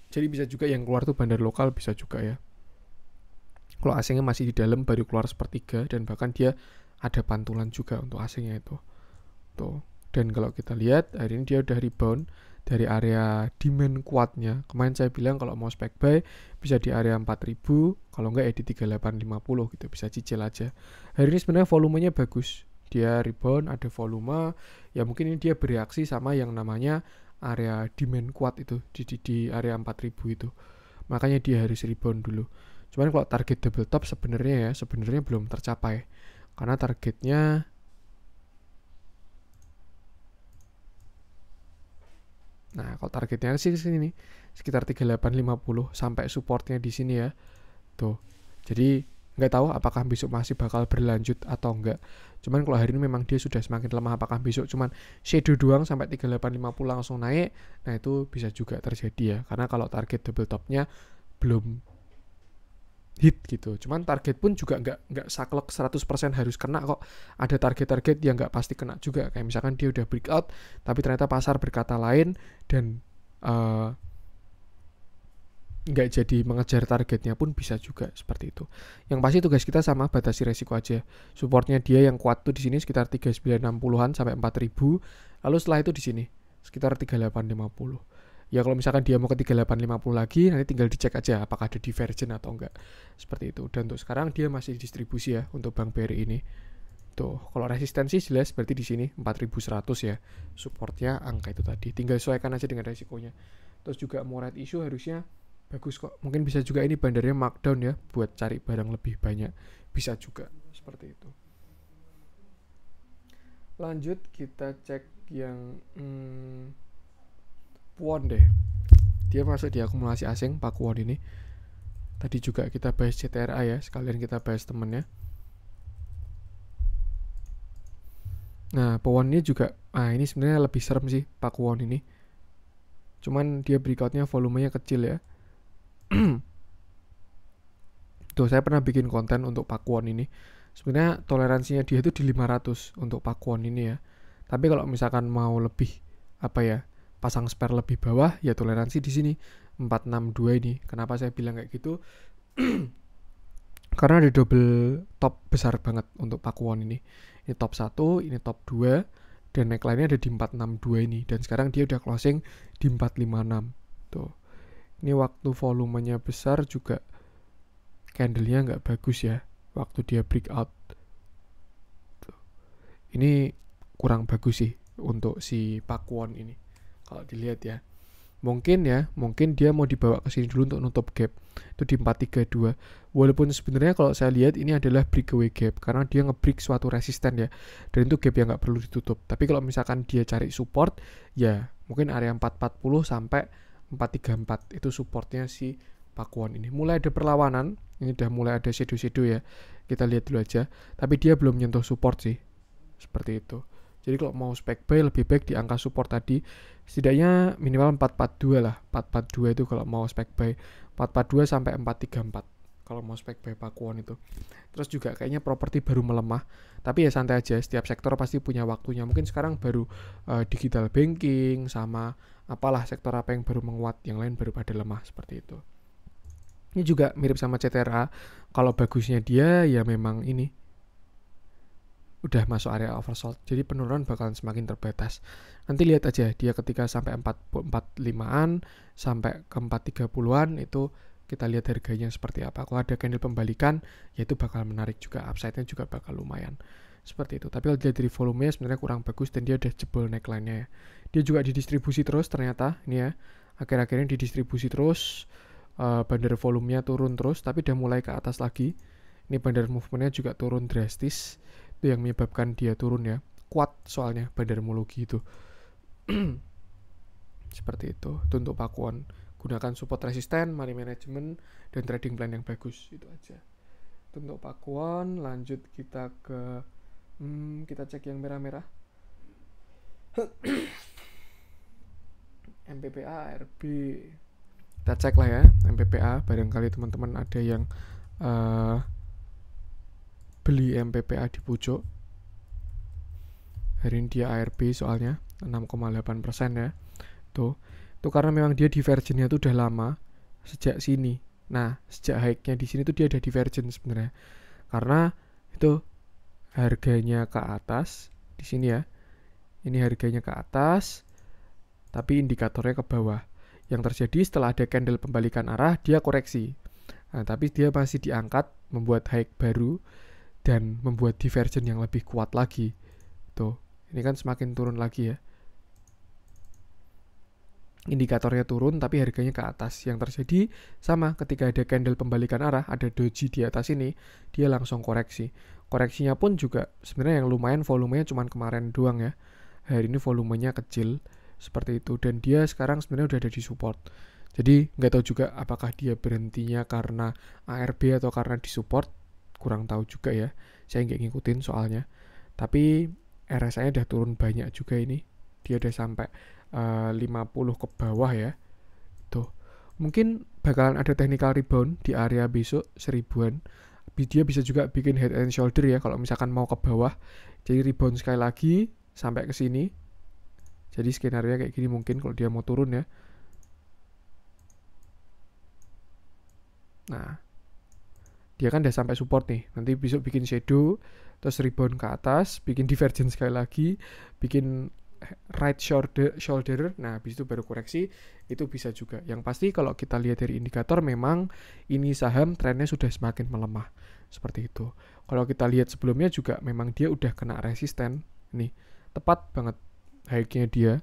jadi bisa juga yang keluar tuh bandar lokal bisa juga ya. Kalau asingnya masih di dalam baru keluar sepertiga dan bahkan dia ada pantulan juga untuk asingnya itu. Tuh. Dan kalau kita lihat hari ini dia udah rebound dari area demand kuatnya. Kemarin saya bilang kalau mau spek buy bisa di area 4000, kalau enggak ya di 3850 gitu, bisa cicil aja. Hari ini sebenarnya volumenya bagus. Dia rebound, ada volume, ya mungkin ini dia bereaksi sama yang namanya area demand kuat itu di, di, di area 4000 itu makanya dia harus rebound dulu cuman kalau target double top sebenarnya ya sebenarnya belum tercapai karena targetnya nah kalau targetnya sih sini nih sekitar 3850 sampai supportnya di sini ya tuh jadi nggak tahu apakah besok masih bakal berlanjut atau enggak. Cuman kalau hari ini memang dia sudah semakin lemah apakah besok cuman shadow doang sampai 3850 langsung naik. Nah, itu bisa juga terjadi ya. Karena kalau target double topnya belum hit gitu. Cuman target pun juga nggak nggak saklek 100% harus kena kok. Ada target-target yang nggak pasti kena juga. Kayak misalkan dia udah breakout tapi ternyata pasar berkata lain dan uh, nggak jadi mengejar targetnya pun bisa juga seperti itu. Yang pasti tugas kita sama batasi resiko aja. Supportnya dia yang kuat tuh di sini sekitar 3960-an sampai 4000. Lalu setelah itu di sini sekitar 3850. Ya kalau misalkan dia mau ke 3850 lagi nanti tinggal dicek aja apakah ada divergen atau enggak. Seperti itu. Dan untuk sekarang dia masih distribusi ya untuk Bank BRI ini. Tuh, kalau resistensi jelas berarti di sini 4100 ya. Supportnya angka itu tadi. Tinggal sesuaikan aja dengan resikonya. Terus juga mau isu issue harusnya bagus kok mungkin bisa juga ini bandarnya markdown ya buat cari barang lebih banyak bisa juga seperti itu lanjut kita cek yang hmm, won deh dia masuk di akumulasi asing Pak won ini tadi juga kita bahas CTRA ya sekalian kita bahas temennya nah pewon ini juga ah ini sebenarnya lebih serem sih Pak won ini cuman dia breakoutnya volumenya kecil ya tuh [clears throat] saya pernah bikin konten untuk pakuan ini sebenarnya toleransinya dia itu di 500 untuk pakuan ini ya tapi kalau misalkan mau lebih apa ya pasang spare lebih bawah ya toleransi di sini 462 ini kenapa saya bilang kayak gitu [clears throat] karena ada double top besar banget untuk pakuan ini. Ini top 1, ini top 2, dan neckline-nya ada di 462 ini. Dan sekarang dia udah closing di 456. Tuh ini waktu volumenya besar juga candlenya nggak bagus ya waktu dia breakout ini kurang bagus sih untuk si Won ini kalau dilihat ya mungkin ya mungkin dia mau dibawa ke sini dulu untuk nutup gap itu di 432 walaupun sebenarnya kalau saya lihat ini adalah breakaway gap karena dia nge-break suatu resisten ya dan itu gap yang nggak perlu ditutup tapi kalau misalkan dia cari support ya mungkin area 440 sampai 434 itu supportnya si Pakuan ini mulai ada perlawanan ini udah mulai ada sedu-sedu ya kita lihat dulu aja tapi dia belum nyentuh support sih seperti itu jadi kalau mau spek buy lebih baik di angka support tadi setidaknya minimal 442 lah 442 itu kalau mau spek buy 442 sampai 434 kalau mau spek buy Pakuan itu. Terus juga kayaknya properti baru melemah, tapi ya santai aja. Setiap sektor pasti punya waktunya. Mungkin sekarang baru uh, digital banking sama apalah sektor apa yang baru menguat yang lain baru pada lemah seperti itu ini juga mirip sama CTRA kalau bagusnya dia ya memang ini udah masuk area oversold jadi penurunan bakalan semakin terbatas nanti lihat aja dia ketika sampai 445 an sampai ke 430-an itu kita lihat harganya seperti apa kalau ada candle pembalikan yaitu bakal menarik juga upside-nya juga bakal lumayan seperti itu tapi kalau dilihat dari volumenya sebenarnya kurang bagus dan dia udah jebol neckline-nya ya dia juga didistribusi terus ternyata ini ya akhir ini didistribusi terus uh, bandar volumenya turun terus tapi udah mulai ke atas lagi ini bandar movementnya juga turun drastis itu yang menyebabkan dia turun ya kuat soalnya bandar mologi itu [clears throat] seperti itu itu untuk Pakuan gunakan support resisten money management dan trading plan yang bagus itu aja itu untuk Pakuan lanjut kita ke hmm, kita cek yang merah-merah [clears throat] MPPA RB kita cek lah ya MPPA barangkali teman-teman ada yang uh, beli MPPA di Pucuk. hari ini dia ARB soalnya 6,8 persen ya tuh itu karena memang dia divergennya tuh udah lama sejak sini nah sejak high nya di sini tuh dia ada divergen sebenarnya karena itu harganya ke atas di sini ya ini harganya ke atas tapi indikatornya ke bawah. Yang terjadi setelah ada candle pembalikan arah, dia koreksi. Nah, tapi dia masih diangkat, membuat high baru, dan membuat divergen yang lebih kuat lagi. Tuh, ini kan semakin turun lagi ya. Indikatornya turun, tapi harganya ke atas. Yang terjadi sama ketika ada candle pembalikan arah, ada doji di atas ini, dia langsung koreksi. Koreksinya pun juga sebenarnya yang lumayan volumenya cuman kemarin doang ya. Hari ini volumenya kecil, seperti itu dan dia sekarang sebenarnya udah ada di support jadi nggak tahu juga apakah dia berhentinya karena ARB atau karena di support kurang tahu juga ya saya nggak ngikutin soalnya tapi RS-nya udah turun banyak juga ini dia udah sampai eh, uh, 50 ke bawah ya tuh mungkin bakalan ada technical rebound di area besok seribuan dia bisa juga bikin head and shoulder ya kalau misalkan mau ke bawah jadi rebound sekali lagi sampai ke sini jadi skenario kayak gini mungkin kalau dia mau turun ya. Nah, dia kan udah sampai support nih. Nanti besok bikin shadow, terus rebound ke atas, bikin divergence sekali lagi, bikin right shoulder, shoulder. Nah, habis itu baru koreksi, itu bisa juga. Yang pasti kalau kita lihat dari indikator memang ini saham trennya sudah semakin melemah. Seperti itu. Kalau kita lihat sebelumnya juga memang dia udah kena resisten nih. Tepat banget high-nya dia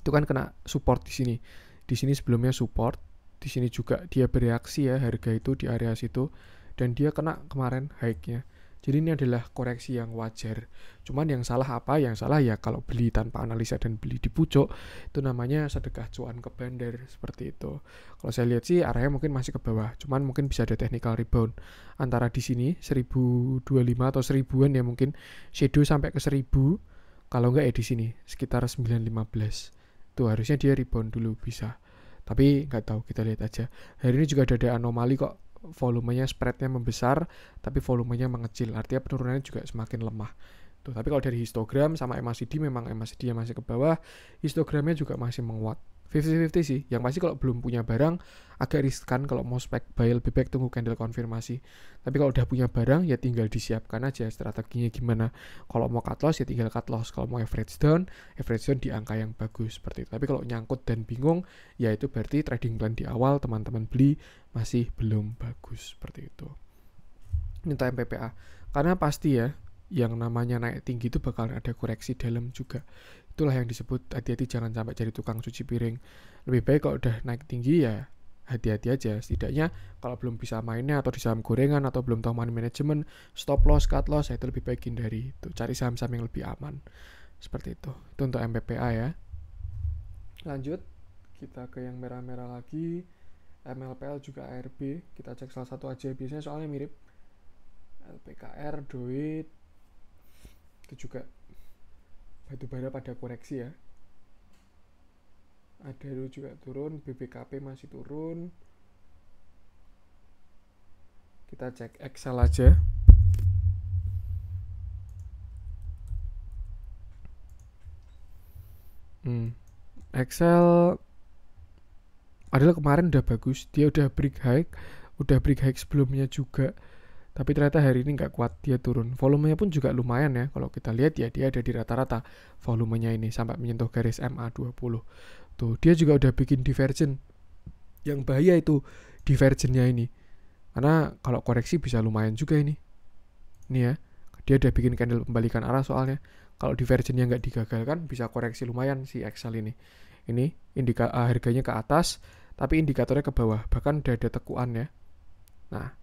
itu kan kena support di sini. Di sini sebelumnya support, di sini juga dia bereaksi ya harga itu di area situ dan dia kena kemarin hike nya Jadi ini adalah koreksi yang wajar. Cuman yang salah apa? Yang salah ya kalau beli tanpa analisa dan beli di pucuk itu namanya sedekah cuan ke bandar seperti itu. Kalau saya lihat sih arahnya mungkin masih ke bawah. Cuman mungkin bisa ada technical rebound antara di sini 1025 atau seribuan ya mungkin shadow sampai ke 1000 kalau nggak ya di sini sekitar 9.15 tuh harusnya dia rebound dulu bisa tapi nggak tahu kita lihat aja hari ini juga ada, ada anomali kok volumenya spreadnya membesar tapi volumenya mengecil artinya penurunannya juga semakin lemah tuh tapi kalau dari histogram sama MACD memang MACD yang masih ke bawah histogramnya juga masih menguat 50-50 sih. Yang pasti kalau belum punya barang agak riskan kalau mau spek buy lebih baik tunggu candle konfirmasi. Tapi kalau udah punya barang ya tinggal disiapkan aja strateginya gimana. Kalau mau cut loss ya tinggal cut loss. Kalau mau average down, average down di angka yang bagus seperti itu. Tapi kalau nyangkut dan bingung ya itu berarti trading plan di awal teman-teman beli masih belum bagus seperti itu. Minta MPPA. Karena pasti ya yang namanya naik tinggi itu bakalan ada koreksi dalam juga itulah yang disebut hati-hati jangan sampai jadi tukang cuci piring lebih baik kalau udah naik tinggi ya hati-hati aja setidaknya kalau belum bisa mainnya atau di saham gorengan atau belum tahu money management stop loss cut loss ya itu lebih baik hindari itu cari saham-saham yang lebih aman seperti itu itu untuk MPPA ya lanjut kita ke yang merah-merah lagi MLPL juga ARB kita cek salah satu aja biasanya soalnya mirip LPKR duit itu juga bara pada koreksi ya ada juga turun BBKP masih turun kita cek Excel aja hmm. Excel adalah kemarin udah bagus dia udah break high udah break high sebelumnya juga tapi ternyata hari ini nggak kuat dia turun volumenya pun juga lumayan ya kalau kita lihat ya dia ada di rata-rata volumenya ini sampai menyentuh garis MA20 tuh dia juga udah bikin divergen yang bahaya itu divergennya ini karena kalau koreksi bisa lumayan juga ini ini ya dia udah bikin candle pembalikan arah soalnya kalau divergennya nggak digagalkan bisa koreksi lumayan si Excel ini ini indika eh, harganya ke atas tapi indikatornya ke bawah bahkan udah ada tekuan ya nah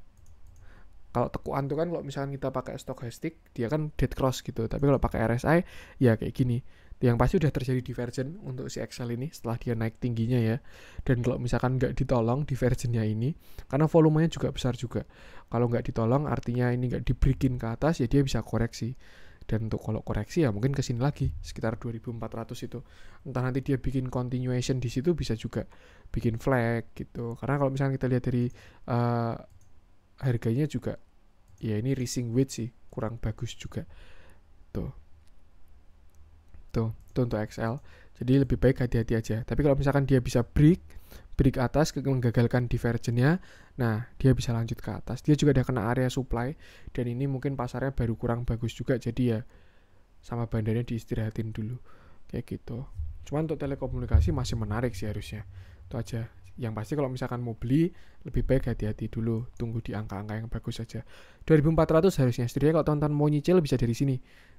kalau tekuan tuh kan kalau misalkan kita pakai stochastic dia kan dead cross gitu tapi kalau pakai RSI ya kayak gini yang pasti udah terjadi divergen untuk si Excel ini setelah dia naik tingginya ya dan kalau misalkan nggak ditolong divergennya ini karena volumenya juga besar juga kalau nggak ditolong artinya ini nggak diberikin ke atas ya dia bisa koreksi dan untuk kalau koreksi ya mungkin ke sini lagi sekitar 2400 itu entah nanti dia bikin continuation di situ bisa juga bikin flag gitu karena kalau misalnya kita lihat dari uh, harganya juga ya ini racing weight sih kurang bagus juga tuh tuh tuh untuk XL jadi lebih baik hati-hati aja tapi kalau misalkan dia bisa break break atas menggagalkan divergennya nah dia bisa lanjut ke atas dia juga ada kena area supply dan ini mungkin pasarnya baru kurang bagus juga jadi ya sama bandarnya diistirahatin dulu kayak gitu cuman untuk telekomunikasi masih menarik sih harusnya itu aja yang pasti kalau misalkan mau beli lebih baik hati-hati dulu tunggu di angka-angka yang bagus saja 2400 harusnya setidaknya kalau tonton mau nyicil bisa dari sini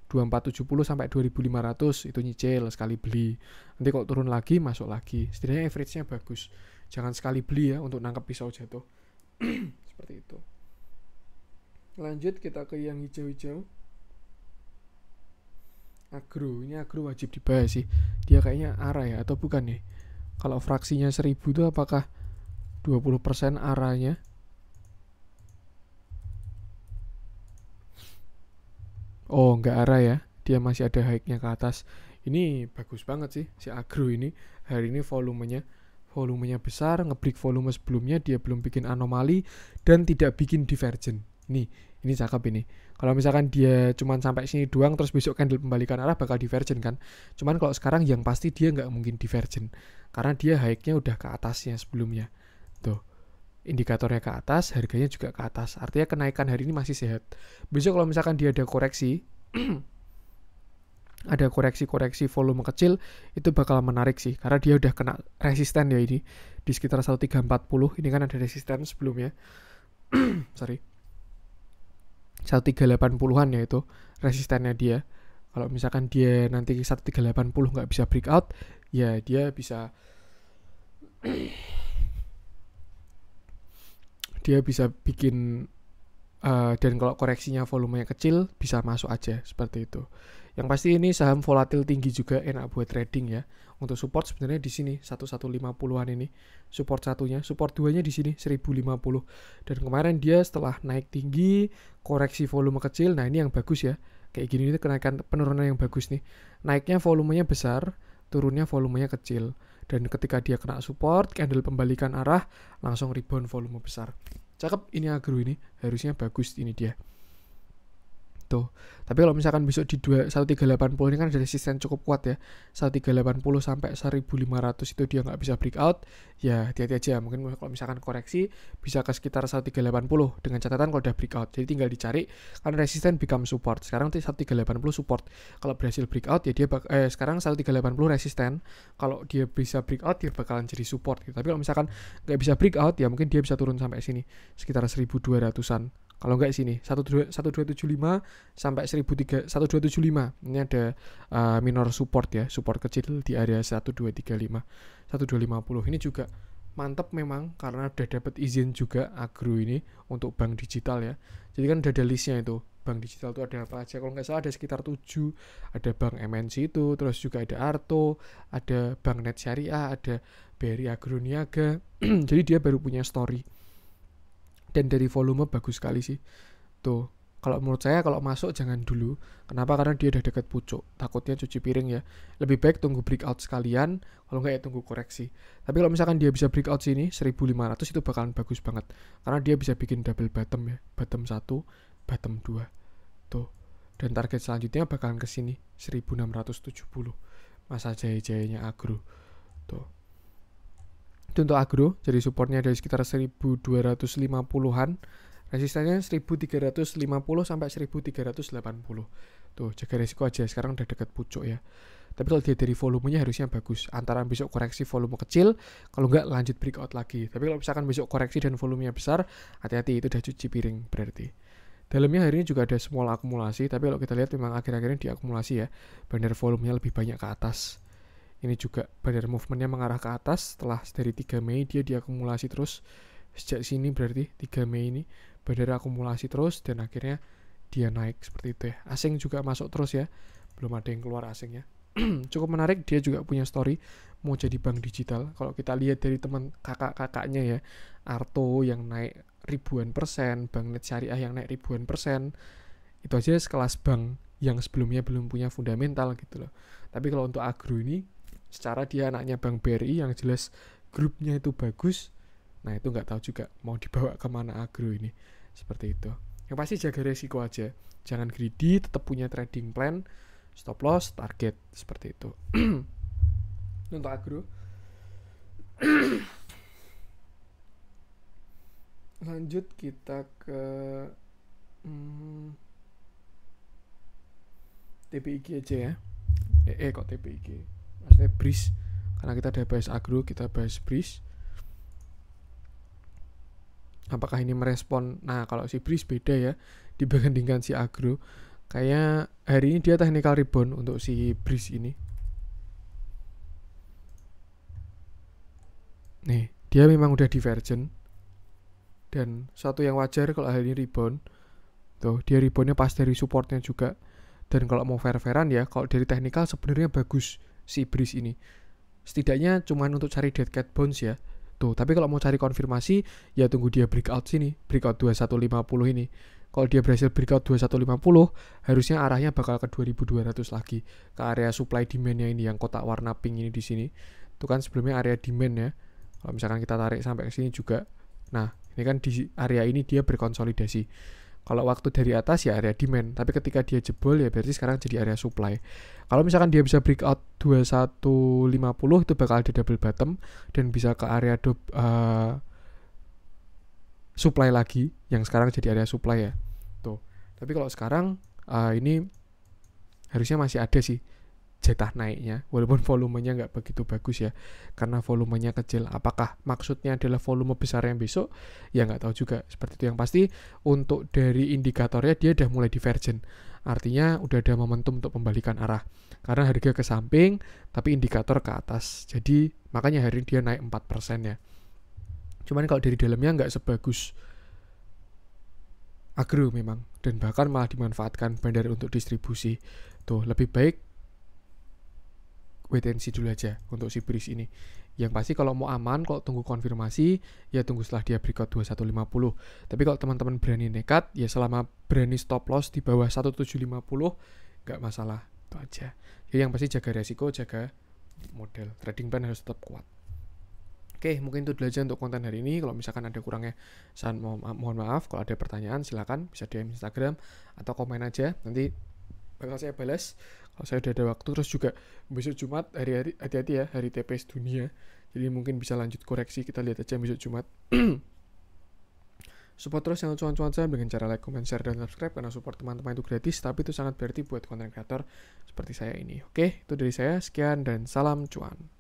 2470 sampai 2500 itu nyicil sekali beli nanti kalau turun lagi masuk lagi setidaknya average-nya bagus jangan sekali beli ya untuk nangkap pisau jatuh [clears throat] seperti itu lanjut kita ke yang hijau-hijau agro ini agro wajib dibahas sih dia kayaknya arah ya atau bukan nih ya? Kalau fraksinya 1000 itu apakah 20% arahnya? Oh, nggak arah ya. Dia masih ada high ke atas. Ini bagus banget sih si agro ini. Hari ini volumenya volumenya besar, ngebreak volume sebelumnya dia belum bikin anomali dan tidak bikin divergen. Ini ini cakep ini. Kalau misalkan dia cuman sampai sini doang terus besok candle pembalikan arah bakal divergen kan. Cuman kalau sekarang yang pasti dia nggak mungkin divergen karena dia high-nya udah ke atasnya sebelumnya. Tuh. Indikatornya ke atas, harganya juga ke atas. Artinya kenaikan hari ini masih sehat. Besok kalau misalkan dia ada koreksi [clears throat] ada koreksi-koreksi volume kecil itu bakal menarik sih karena dia udah kena resisten ya ini di sekitar 1340 ini kan ada resisten sebelumnya [clears throat] sorry 1380-an ya itu resistennya dia. Kalau misalkan dia nanti 1380 nggak bisa breakout, ya dia bisa [clears throat] dia bisa bikin Eh, dan kalau koreksinya volumenya kecil bisa masuk aja seperti itu. Yang pasti ini saham volatil tinggi juga enak buat trading ya. Untuk support sebenarnya di sini 1150-an ini support satunya, support duanya di sini 1050. Dan kemarin dia setelah naik tinggi, koreksi volume kecil. Nah, ini yang bagus ya. Kayak gini itu kenaikan penurunan yang bagus nih. Naiknya volumenya besar, turunnya volumenya kecil. Dan ketika dia kena support, candle pembalikan arah, langsung rebound volume besar cakep ini agro ini harusnya bagus ini dia gitu. Tapi kalau misalkan besok di 1380 ini kan ada resisten cukup kuat ya. 1380 sampai 1500 itu dia nggak bisa breakout, ya hati-hati aja. Mungkin kalau misalkan koreksi bisa ke sekitar 1380 dengan catatan kalau udah breakout. Jadi tinggal dicari karena resisten become support. Sekarang 1380 support. Kalau berhasil breakout ya dia bak eh sekarang 1380 resisten. Kalau dia bisa breakout dia ya bakalan jadi support gitu. Tapi kalau misalkan nggak bisa breakout ya mungkin dia bisa turun sampai sini sekitar 1200-an kalau nggak sini 1275 sampai 1275 ini ada uh, minor support ya support kecil di area 1235 1250 ini juga mantap memang karena udah dapat izin juga agro ini untuk bank digital ya jadi kan udah ada listnya itu bank digital itu ada apa aja kalau nggak salah ada sekitar 7 ada bank MNC itu terus juga ada Arto ada bank Net Syariah ada BRI Agro Niaga [clears throat] jadi dia baru punya story dan dari volume bagus sekali sih tuh kalau menurut saya kalau masuk jangan dulu kenapa karena dia udah deket pucuk takutnya cuci piring ya lebih baik tunggu breakout sekalian kalau nggak ya tunggu koreksi tapi kalau misalkan dia bisa breakout sini 1500 itu bakalan bagus banget karena dia bisa bikin double bottom ya bottom satu, bottom dua, tuh dan target selanjutnya bakalan ke sini 1670 masa jaya-jayanya agro tuh itu untuk agro, jadi supportnya dari sekitar 1250-an, resistannya 1350 sampai 1380. Tuh, jaga resiko aja, sekarang udah deket pucuk ya. Tapi kalau dia dari volumenya harusnya bagus. Antara besok koreksi volume kecil, kalau nggak lanjut breakout lagi. Tapi kalau misalkan besok koreksi dan volumenya besar, hati-hati itu udah cuci piring berarti. Dalamnya hari ini juga ada small akumulasi, tapi kalau kita lihat memang akhir-akhirnya akhir diakumulasi ya. Benar volumenya lebih banyak ke atas ini juga bandar movementnya mengarah ke atas setelah dari 3 Mei dia diakumulasi terus sejak sini berarti 3 Mei ini bandar akumulasi terus dan akhirnya dia naik seperti itu ya asing juga masuk terus ya belum ada yang keluar asingnya [clears throat] cukup menarik dia juga punya story mau jadi bank digital kalau kita lihat dari teman kakak-kakaknya ya Arto yang naik ribuan persen bank net syariah yang naik ribuan persen itu aja sekelas bank yang sebelumnya belum punya fundamental gitu loh tapi kalau untuk agro ini secara dia anaknya bang BRI yang jelas grupnya itu bagus nah itu nggak tahu juga mau dibawa kemana agro ini seperti itu yang pasti jaga resiko aja jangan greedy tetap punya trading plan stop loss target seperti itu [clears throat] untuk agro [clears throat] lanjut kita ke hmm, TPIG aja ya eh, eh kok TPIG maksudnya breeze karena kita ada bahas agro kita bahas breeze apakah ini merespon nah kalau si breeze beda ya dibandingkan si agro kayaknya hari ini dia technical rebound untuk si breeze ini nih dia memang udah divergent dan satu yang wajar kalau hari ini rebound tuh dia reboundnya pas dari supportnya juga dan kalau mau fair-fairan ya kalau dari technical sebenarnya bagus si Breeze ini. Setidaknya cuma untuk cari dead cat bones ya. Tuh, tapi kalau mau cari konfirmasi ya tunggu dia breakout sini, breakout 2150 ini. Kalau dia berhasil breakout 2150, harusnya arahnya bakal ke 2200 lagi ke area supply demand-nya ini yang kotak warna pink ini di sini. Itu kan sebelumnya area demand ya. Kalau misalkan kita tarik sampai ke sini juga. Nah, ini kan di area ini dia berkonsolidasi. Kalau waktu dari atas ya area demand, tapi ketika dia jebol ya berarti sekarang jadi area supply. Kalau misalkan dia bisa breakout 2150 itu bakal ada double bottom dan bisa ke area do, uh, supply lagi yang sekarang jadi area supply ya. Tuh. Tapi kalau sekarang uh, ini harusnya masih ada sih jatah naiknya walaupun volumenya nggak begitu bagus ya karena volumenya kecil apakah maksudnya adalah volume besar yang besok ya nggak tahu juga seperti itu yang pasti untuk dari indikatornya dia udah mulai divergen artinya udah ada momentum untuk pembalikan arah karena harga ke samping tapi indikator ke atas jadi makanya hari ini dia naik 4% ya cuman kalau dari dalamnya nggak sebagus agro memang dan bahkan malah dimanfaatkan bandar untuk distribusi tuh lebih baik wait and see dulu aja untuk si Breeze ini. Yang pasti kalau mau aman, kalau tunggu konfirmasi, ya tunggu setelah dia breakout 2150. Tapi kalau teman-teman berani nekat, ya selama berani stop loss di bawah 1750, nggak masalah. Itu aja. Jadi ya, yang pasti jaga resiko, jaga model. Trading plan harus tetap kuat. Oke, mungkin itu dulu aja untuk konten hari ini. Kalau misalkan ada kurangnya, saya mohon, mohon maaf. Kalau ada pertanyaan, silahkan bisa DM Instagram atau komen aja. Nanti bakal saya balas kalau saya udah ada waktu terus juga besok Jumat hari-hari hati-hati ya hari TPS dunia jadi mungkin bisa lanjut koreksi kita lihat aja besok Jumat [clears throat] support terus channel cuan-cuan saya dengan cara like, comment, share, dan subscribe karena support teman-teman itu gratis tapi itu sangat berarti buat konten kreator seperti saya ini oke itu dari saya sekian dan salam cuan